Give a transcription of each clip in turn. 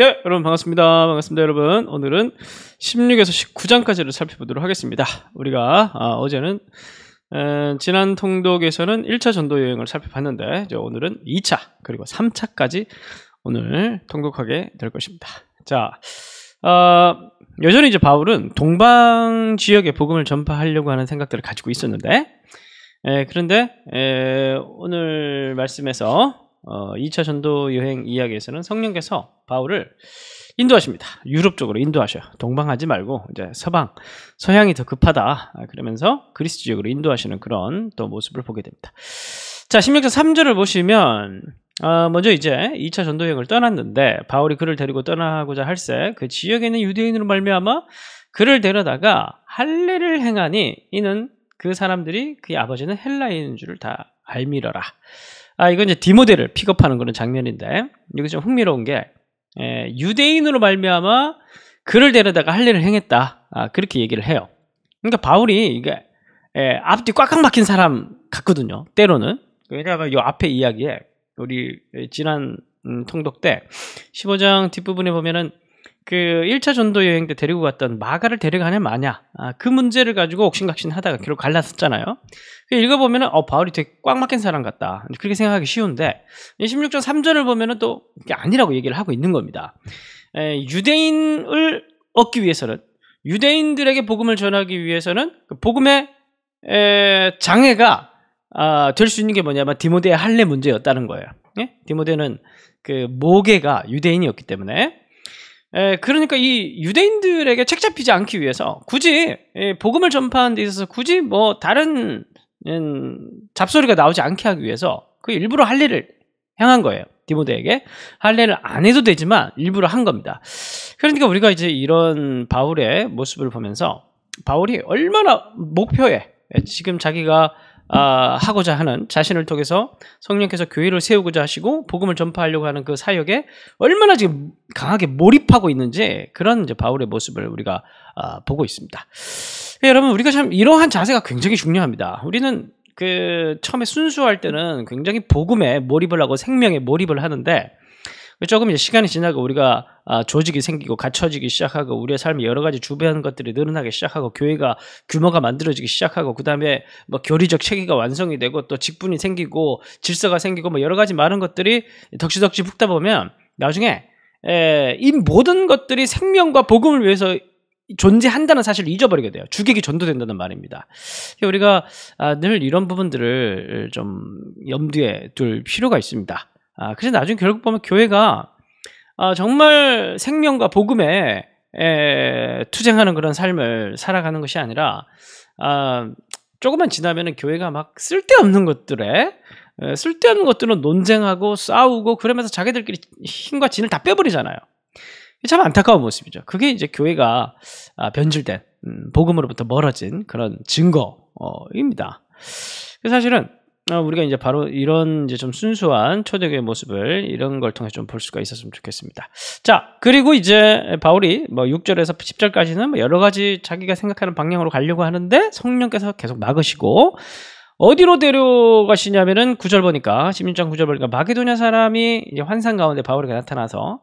네, 여러분 반갑습니다. 반갑습니다, 여러분. 오늘은 16에서 19장까지를 살펴보도록 하겠습니다. 우리가 아, 어제는 음, 지난 통독에서는 1차 전도 여행을 살펴봤는데 오늘은 2차 그리고 3차까지 오늘 통독하게 될 것입니다. 자, 어, 여전히 이제 바울은 동방 지역에 복음을 전파하려고 하는 생각들을 가지고 있었는데 에, 그런데 에, 오늘 말씀에서 2차 어, 전도 여행 이야기에서는 성령께서 바울을 인도하십니다. 유럽 쪽으로 인도하셔요. 동방하지 말고 이제 서방, 서양이 더 급하다. 아, 그러면서 그리스 지역으로 인도하시는 그런 또 모습을 보게 됩니다. 자, 16장 3절을 보시면 어, 먼저 이제 2차 전도 여행을 떠났는데 바울이 그를 데리고 떠나고자 할세 그 지역에 있는 유대인으로 말미암아 그를 데려다가 할례를 행하니 이는 그 사람들이 그의 아버지는 헬라인인 줄을 다 알미러라. 아, 이건 이제 디모델을 픽업하는 그런 장면인데 이거 좀 흥미로운 게 에, 예, 유대인으로 말미암아 그를 데려다가 할례를 행했다. 아, 그렇게 얘기를 해요. 그러니까 바울이 이게 에, 예, 앞뒤 꽉꽉 막힌 사람 같거든요. 때로는 왜냐하면 이 앞에 이야기에 우리 지난 음, 통독 때 15장 뒷부분에 보면은 그 1차 전도 여행 때 데리고 갔던 마가를 데려가냐 마냐 아, 그 문제를 가지고 옥신각신 하다가 결국 갈랐었잖아요. 그 읽어보면 어 바울이 되게 꽉 막힌 사람 같다 그렇게 생각하기 쉬운데 16장 3절을 보면 또 그게 아니라고 얘기를 하고 있는 겁니다. 에, 유대인을 얻기 위해서는 유대인들에게 복음을 전하기 위해서는 그 복음의 에, 장애가 아, 될수 있는 게 뭐냐면 디모데의 할례 문제였다는 거예요. 예? 디모데는 그 모계가 유대인이었기 때문에 에, 예, 그러니까 이 유대인들에게 책 잡히지 않기 위해서 굳이 에, 예, 복음을 전파하는 데 있어서 굳이 뭐 다른 음, 잡소리가 나오지 않게 하기 위해서 그 일부러 할 일을 행한 거예요. 디모데에게 할례를 안 해도 되지만 일부러 한 겁니다. 그러니까 우리가 이제 이런 바울의 모습을 보면서 바울이 얼마나 목표에 지금 자기가 아, 하고자 하는 자신을 통해서 성령께서 교회를 세우고자 하시고 복음을 전파하려고 하는 그 사역에 얼마나 지금 강하게 몰입하고 있는지 그런 이제 바울의 모습을 우리가 아, 보고 있습니다. 예, 여러분 우리가 참 이러한 자세가 굉장히 중요합니다. 우리는 그 처음에 순수할 때는 굉장히 복음에 몰입을 하고 생명에 몰입을 하는데 조금 이제 시간이 지나고 우리가 아, 조직이 생기고 갖춰지기 시작하고 우리의 삶이 여러 가지 주변 것들이 늘어나기 시작하고 교회가 규모가 만들어지기 시작하고 그 다음에 뭐 교리적 체계가 완성이 되고 또 직분이 생기고 질서가 생기고 뭐 여러 가지 많은 것들이 덕지덕지 붙다 보면 나중에 에, 이 모든 것들이 생명과 복음을 위해서 존재한다는 사실을 잊어버리게 돼요. 주객이 전도된다는 말입니다. 우리가 아, 늘 이런 부분들을 좀 염두에 둘 필요가 있습니다. 아, 그래서 나중에 결국 보면 교회가 어, 정말 생명과 복음에 에, 투쟁하는 그런 삶을 살아가는 것이 아니라 어, 조금만 지나면은 교회가 막 쓸데없는 것들에 에, 쓸데없는 것들은 논쟁하고 싸우고 그러면서 자기들끼리 힘과 진을 다 빼버리잖아요. 참 안타까운 모습이죠. 그게 이제 교회가 아, 변질된 음, 복음으로부터 멀어진 그런 증거입니다. 어, 사실은 아, 우리가 이제 바로 이런 이제 좀 순수한 초대교의 모습을 이런 걸 통해 좀 볼 수가 있었으면 좋겠습니다. 자, 그리고 이제 바울이 뭐 6절에서 10절까지는 뭐 여러 가지 자기가 생각하는 방향으로 가려고 하는데 성령께서 계속 막으시고 어디로 데려가시냐면은 9절 보니까 16장 9절 보니까 마게도냐 사람이 이제 환상 가운데 바울에게 나타나서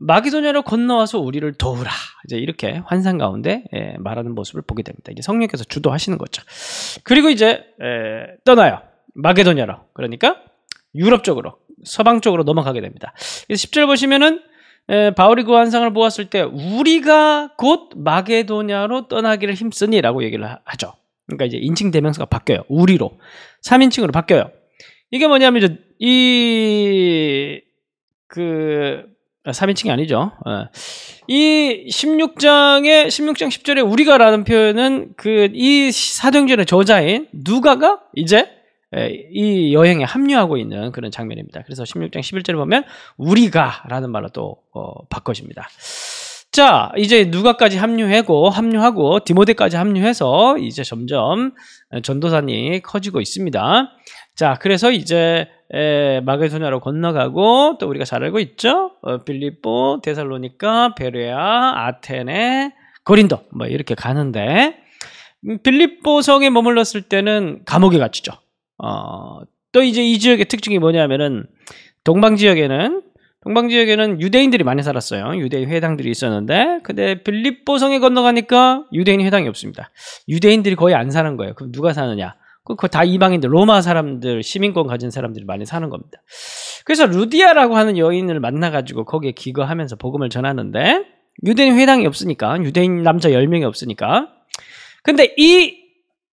마게소녀로 건너와서 우리를 도우라. 이제 이렇게 환상 가운데 예, 말하는 모습을 보게 됩니다. 이제 성령께서 주도하시는 거죠. 그리고 이제 예, 떠나요. 마게도냐로 그러니까 유럽 쪽으로 서방 쪽으로 넘어가게 됩니다. 그래서 10절 보시면은 에, 바울이 그 환상을 보았을 때 우리가 곧 마게도냐로 떠나기를 힘쓰니라고 얘기를 하죠. 그러니까 이제 인칭 대명사가 바뀌어요. 우리로 3인칭으로 바뀌어요. 이게 뭐냐면 이그 3인칭이 아, 아니죠. 어. 이 16장의 16장 10절에 우리가라는 표현은 그 이 사도행전의 저자인 누가가 이제 이 여행에 합류하고 있는 그런 장면입니다. 그래서 16장 11절을 보면 우리가 라는 말로 또 어, 바꿔집니다. 자, 이제 누가까지 합류하고 합류하고 디모데까지 합류해서 이제 점점 전도산이 커지고 있습니다. 자, 그래서 이제 마게소냐로 건너가고 또 우리가 잘 알고 있죠? 어, 빌립보, 데살로니카, 베레아, 아테네, 거린도 뭐 이렇게 가는데 음, 빌립보 성에 머물렀을 때는 감옥에 갇히죠. 어, 또 이제 이 지역의 특징이 뭐냐면은 동방 지역에는 동방 지역에는 유대인들이 많이 살았어요. 유대인 회당들이 있었는데 근데 빌립보 성에 건너가니까 유대인 회당이 없습니다. 유대인들이 거의 안 사는 거예요. 그럼 누가 사느냐? 그, 그거 다 이방인들, 로마 사람들, 시민권 가진 사람들이 많이 사는 겁니다. 그래서 루디아라고 하는 여인을 만나가지고 거기에 기거하면서 복음을 전하는데 유대인 회당이 없으니까 유대인 남자 10명이 없으니까 근데 이,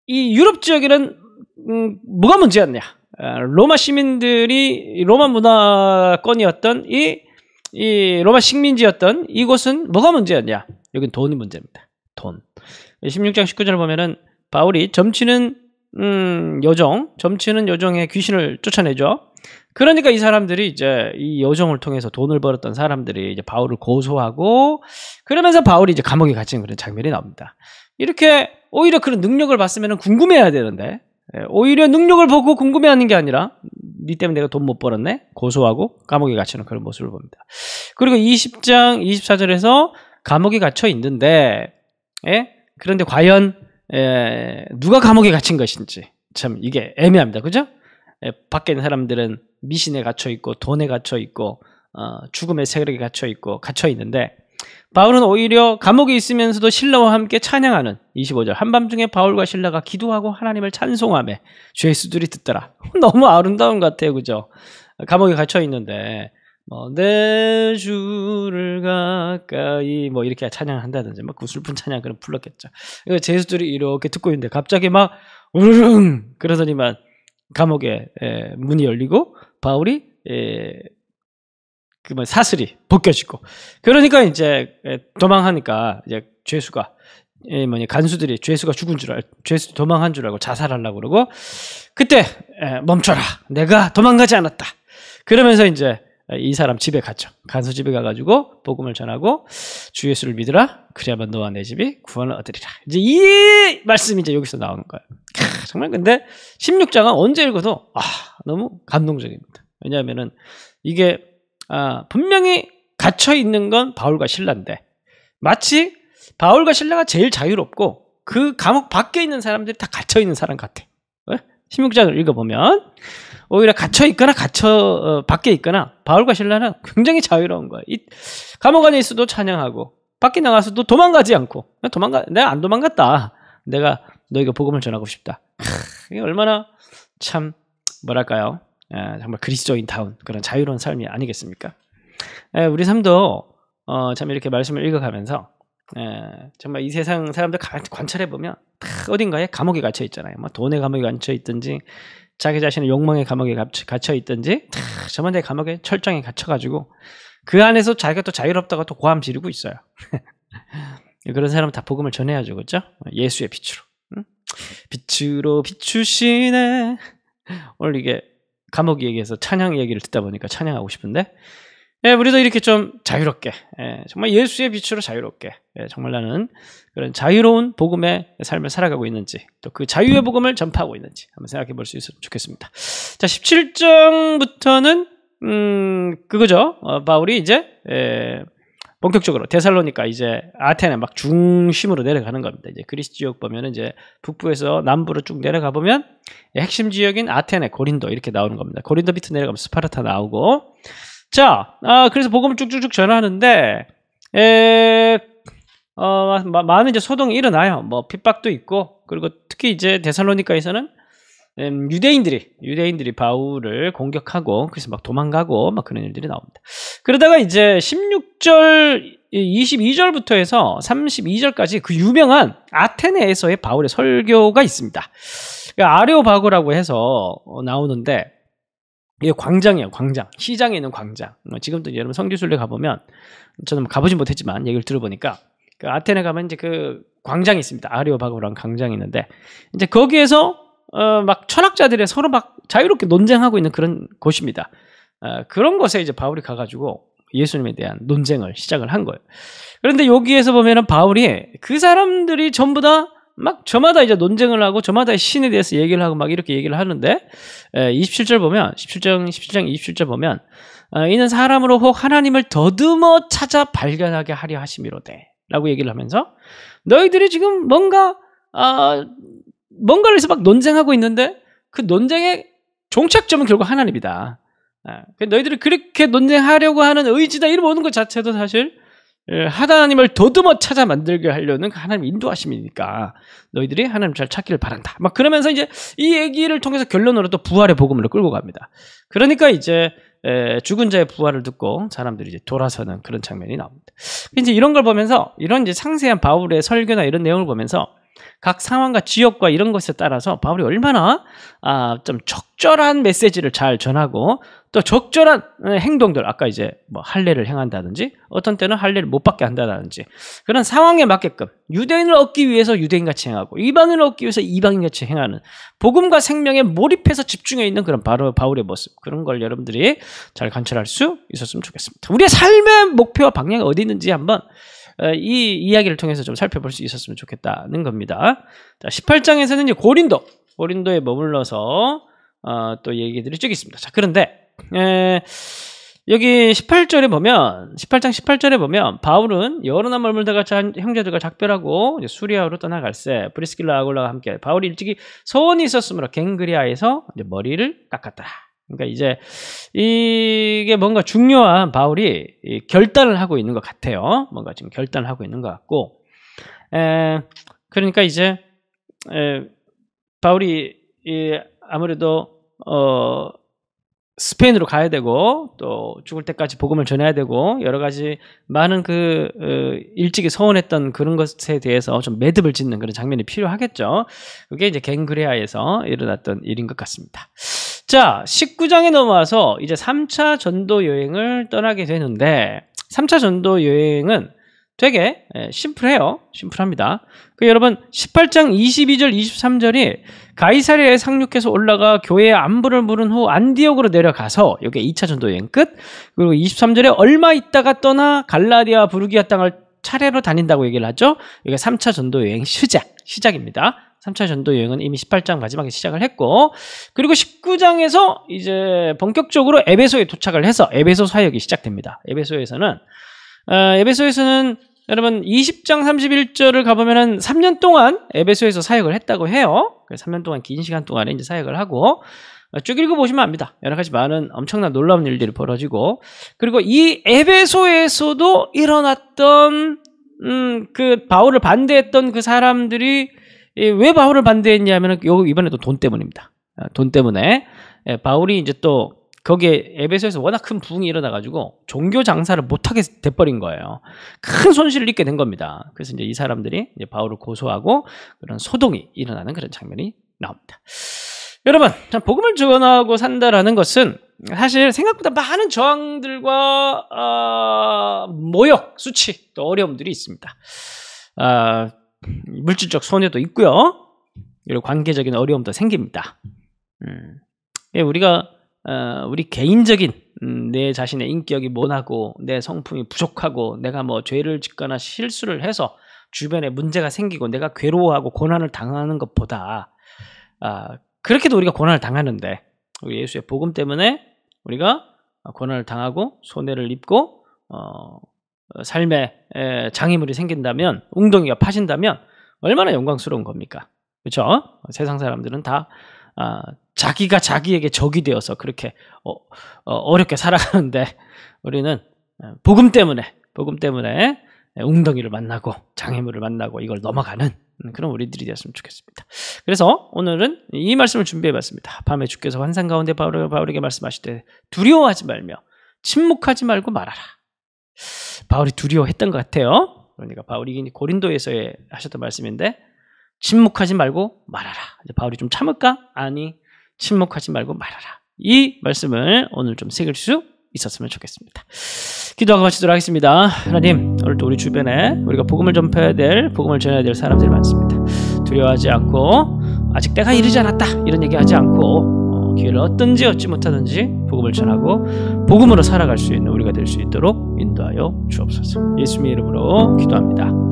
이 유럽 지역에는 음, 뭐가 문제였냐? 아, 로마 시민들이 로마 문화권이었던 이, 이 로마 식민지였던 이곳은 뭐가 문제였냐? 여긴 돈이 문제입니다. 돈. 16장 19절 을 보면은 바울이 점치는 음, 여정, 점치는 여정의 귀신을 쫓아내죠. 그러니까 이 사람들이 이제 이 여정을 통해서 돈을 벌었던 사람들이 이제 바울을 고소하고 그러면서 바울이 이제 감옥에 갇힌 그런 장면이 나옵니다. 이렇게 오히려 그런 능력을 봤으면 궁금해야 되는데 예, 오히려 능력을 보고 궁금해하는 게 아니라 네 때문에 내가 돈 못 벌었네 고소하고 감옥에 갇히는 그런 모습을 봅니다. 그리고 20장 24절에서 감옥에 갇혀 있는데 예? 그런데 과연 예, 누가 감옥에 갇힌 것인지 참 이게 애매합니다. 그죠? 예, 밖에 있는 사람들은 미신에 갇혀 있고 돈에 갇혀 있고 어, 죽음의 세력에 갇혀 있고 갇혀 있는데 바울은 오히려 감옥에 있으면서도 신라와 함께 찬양하는 25절 한밤중에 바울과 신라가 기도하고 하나님을 찬송함에 죄수들이 듣더라. 너무 아름다운 것 같아요. 그죠? 감옥에 갇혀 있는데 뭐, 내 주를 가까이 뭐 이렇게 찬양한다든지 막그 뭐 슬픈 찬양 그런 불렀겠죠. 그러니까 제수들이 이렇게 듣고 있는데 갑자기 막 우르릉 그러더니만 감옥에 문이 열리고 바울이 그뭐 사슬이 벗겨지고 그러니까 이제 도망하니까 이제 죄수가 이뭐니 간수들이 죄수가 죽은 줄 알, 죄수 도망한 줄 알고 자살하려고 그러고 그때 에, 멈춰라 내가 도망가지 않았다 그러면서 이제 이 사람 집에 갔죠 간수 집에 가가지고 복음을 전하고 주 예수를 믿으라 그래야만 너와 내 집이 구원을 얻으리라 이제 이 말씀이 이제 여기서 나오는 거예요 캬, 정말 근데 16장은 언제 읽어도 아 너무 감동적입니다 왜냐하면은 이게 아, 분명히 갇혀 있는 건 바울과 신라인데 마치 바울과 신라가 제일 자유롭고 그 감옥 밖에 있는 사람들이 다 갇혀 있는 사람 같아. 16장을 어? 읽어보면 오히려 갇혀 있거나 갇혀 어, 밖에 있거나 바울과 신라는 굉장히 자유로운 거야. 이, 감옥 안에 있어도 찬양하고 밖에 나가서도 도망가지 않고 도망가 내가 안 도망갔다. 내가 너에게 복음을 전하고 싶다. 이게 얼마나 참 뭐랄까요? 예, 정말 그리스도인 다운 그런 자유로운 삶이 아니겠습니까? 예, 우리 삶도 어, 참 이렇게 말씀을 읽어가면서 예, 정말 이 세상 사람들 관찰해 보면 다 어딘가에 감옥에 갇혀 있잖아요. 뭐 돈의 감옥에 갇혀 있든지 자기 자신의 욕망의 감옥에 갇혀 있든지 저만의 감옥에 철장에 갇혀가지고 그 안에서 자기가 또 자유롭다가 또 고함 지르고 있어요. 그런 사람은 다 복음을 전해야죠, 그죠? 예수의 빛으로. 빛으로 비추시네. 오늘 이게 감옥 얘기에서 찬양 얘기를 듣다 보니까 찬양하고 싶은데 예, 우리도 이렇게 좀 자유롭게 예, 정말 예수의 빛으로 자유롭게 예, 정말 나는 그런 자유로운 복음의 삶을 살아가고 있는지 또 그 자유의 복음을 전파하고 있는지 한번 생각해 볼 수 있으면 좋겠습니다. 자 17장부터는 음 그거죠. 어, 바울이 이제 예, 본격적으로 데살로니까 이제 아테네 막 중심으로 내려가는 겁니다. 이제 그리스 지역 보면 이제 북부에서 남부로 쭉 내려가 보면 핵심 지역인 아테네, 고린도 이렇게 나오는 겁니다. 고린도 비트 내려가면 스파르타 나오고 자, 아, 그래서 복음을 쭉쭉쭉 전하는데 에, 어, 많은 이제 소동이 일어나요. 뭐 핍박도 있고 그리고 특히 이제 데살로니카에서는 음, 유대인들이 유대인들이 바울을 공격하고 그래서 막 도망가고 막 그런 일들이 나옵니다. 그러다가 이제 16절 22절부터 해서 32절까지 그 유명한 아테네에서의 바울의 설교가 있습니다. 그러니까 아레오바고라고 해서 어, 나오는데 이게 광장이에요, 광장. 시장에 있는 광장. 뭐 지금도 여러분 성지순례 가보면 저는 뭐 가보진 못했지만 얘기를 들어보니까 그 아테네 가면 이제 그 광장이 있습니다. 아레오바고라는 광장이 있는데 이제 거기에서 어, 막철학자들의 서로 막 자유롭게 논쟁하고 있는 그런 곳입니다. 어, 그런 곳에 이제 바울이 가가지고 예수님에 대한 논쟁을 시작을 한 거예요. 그런데 여기에서 보면은 바울이 그 사람들이 전부 다 막 저마다 이제 논쟁을 하고 저마다 신에 대해서 얘기를 하고 막 이렇게 얘기를 하는데 에, 27절 보면 17장 17장 27절 보면 어, 이는 사람으로 혹 하나님을 더듬어 찾아 발견하게 하려 하심이로되라고 얘기를 하면서 너희들이 지금 뭔가 어, 뭔가를 해서 막 논쟁하고 있는데 그 논쟁의 종착점은 결국 하나님이다. 아, 그 너희들이 그렇게 논쟁하려고 하는 의지다 이런 모든 것 자체도 사실 예, 하나님을 도듬어 찾아 만들게 하려는 그 하나님 인도하심이니까 너희들이 하나님 잘 찾기를 바란다. 막 그러면서 이제 이 얘기를 통해서 결론으로 또 부활의 복음으로 끌고 갑니다. 그러니까 이제 예, 죽은 자의 부활을 듣고 사람들이 이제 돌아서는 그런 장면이 나옵니다. 이제 이런 걸 보면서 이런 이제 상세한 바울의 설교나 이런 내용을 보면서 각 상황과 지역과 이런 것에 따라서 바울이 얼마나 아, 좀 적절한 메시지를 잘 전하고 또 적절한 네, 행동들 아까 이제 뭐 할례를 행한다든지 어떤 때는 할례를 못 받게 한다든지 그런 상황에 맞게끔 유대인을 얻기 위해서 유대인 같이 행하고 이방인을 얻기 위해서 이방인 같이 행하는 복음과 생명에 몰입해서 집중해 있는 그런 바로 바울의 모습 그런 걸 여러분들이 잘 관찰할 수 있었으면 좋겠습니다. 우리의 삶의 목표와 방향이 어디 있는지 한번 어, 이 이야기를 통해서 좀 살펴볼 수 있었으면 좋겠다는 겁니다. 자, 18장에서는 고린도, 고린도에 머물러서 어, 또 얘기들이 쭉 있습니다. 자, 그런데 에, 여기 18절에 보면 18장 18절에 보면 바울은 여러나 머물다가 형제들과 작별하고 수리아로 떠나갈세 브리스킬라 아골라와 함께 바울이 일찍이 소원이 있었으므로 갱그리아에서 머리를 깎았더라. 그러니까 이제 이게 뭔가 중요한 바울이 결단을 하고 있는 것 같아요. 뭔가 지금 결단을 하고 있는 것 같고, 에, 그러니까 이제 에, 바울이 이, 아무래도 어, 스페인으로 가야 되고 또 죽을 때까지 복음을 전해야 되고 여러 가지 많은 그 어, 일찍이 서원했던 그런 것에 대해서 좀 매듭을 짓는 그런 장면이 필요하겠죠. 그게 이제 갱그레아에서 일어났던 일인 것 같습니다. 자, 19장에 넘어와서 이제 3차 전도 여행을 떠나게 되는데 3차 전도 여행은 되게 예, 심플해요. 심플합니다. 그 여러분 18장 22절 23절이 가이사리에 상륙해서 올라가 교회에 안부를 물은 후 안디옥으로 내려가서 여기 2차 전도 여행 끝. 그리고 23절에 얼마 있다가 떠나 갈라디아 부르기아 땅을 차례로 다닌다고 얘기를 하죠. 여기 3차 전도 여행 시작 시작입니다. 3차 전도 여행은 이미 18장 마지막에 시작을 했고 그리고 19장에서 이제 본격적으로 에베소에 도착을 해서 에베소 사역이 시작됩니다. 에베소에서는 어, 에베소에서는 여러분 20장 31절을 가보면은 3년 동안 에베소에서 사역을 했다고 해요. 3년 그 동안 긴 시간 동안에 이제 사역을 하고 어, 쭉 읽어보시면 압니다. 여러 가지 많은 엄청난 놀라운 일들이 벌어지고 그리고 이 에베소에서도 일어났던 음, 그 바울을 반대했던 그 사람들이 예, 왜 바울을 반대했냐면 요 이번에도 돈 때문입니다. 아, 돈 때문에 예, 바울이 이제 또 거기에 에베소에서 워낙 큰 부흥이 일어나 가지고 종교 장사를 못하게 돼버린 거예요. 큰 손실을 입게 된 겁니다. 그래서 이제 이 사람들이 이제 바울을 고소하고 그런 소동이 일어나는 그런 장면이 나옵니다. 여러분, 복음을 전하고 산다라는 것은 사실 생각보다 많은 저항들과 어, 모욕, 수치, 또 어려움들이 있습니다. 어, 물질적 손해도 있고요. 그리 관계적인 어려움도 생깁니다. 음, 예, 우리가 어, 우리 개인적인 음, 내 자신의 인격이 모나고 내 성품이 부족하고 내가 뭐 죄를 짓거나 실수를 해서 주변에 문제가 생기고 내가 괴로워하고 고난을 당하는 것보다 아, 그렇게도 우리가 고난을 당하는데 우리 예수의 복음 때문에 우리가 고난을 당하고 손해를 입고 어, 어, 삶에 장애물이 생긴다면 웅덩이가 파신다면 얼마나 영광스러운 겁니까? 그렇죠? 세상 사람들은 다 아, 자기가 자기에게 적이 되어서 그렇게 어, 어, 렵게 살아가는데 우리는 어, 복음 때문에 복음 때문에 웅덩이를 만나고 장애물을 만나고 이걸 넘어가는 그런 우리들이 되었으면 좋겠습니다. 그래서 오늘은 이 말씀을 준비해봤습니다. 밤에 주께서 환상 가운데 바울에게 말씀하실 때 두려워하지 말며 침묵하지 말고 말하라. 바울이 두려워했던 것 같아요. 그러니까 바울이 고린도에서 하셨던 말씀인데 침묵하지 말고 말하라. 바울이 좀 참을까? 아니, 침묵하지 말고 말하라. 이 말씀을 오늘 좀 새길 수 있었으면 좋겠습니다. 기도하고 마치도록 하겠습니다. 하나님, 오늘도 우리 주변에 우리가 복음을 전파해야 될, 복음을 전해야 될 사람들이 많습니다. 두려워하지 않고 아직 때가 이르지 않았다 이런 얘기하지 않고 기회를 얻든지 얻지 못하든지 복음을 전하고 복음으로 살아갈 수 있는 우리가 될 수 있도록 인도하여 주옵소서. 예수님의 이름으로 기도합니다.